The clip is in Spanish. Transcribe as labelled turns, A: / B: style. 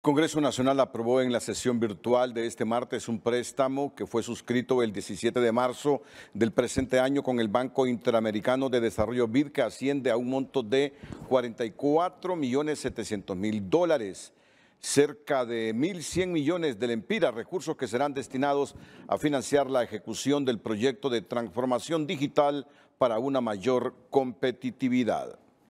A: Congreso Nacional aprobó en la sesión virtual de este martes un préstamo que fue suscrito el 17 de marzo del presente año con el Banco Interamericano de Desarrollo BID que asciende a un monto de 44 millones 700 mil dólares, cerca de 1.100 millones de lempiras, recursos que serán destinados a financiar la ejecución del proyecto de transformación digital para una mayor competitividad.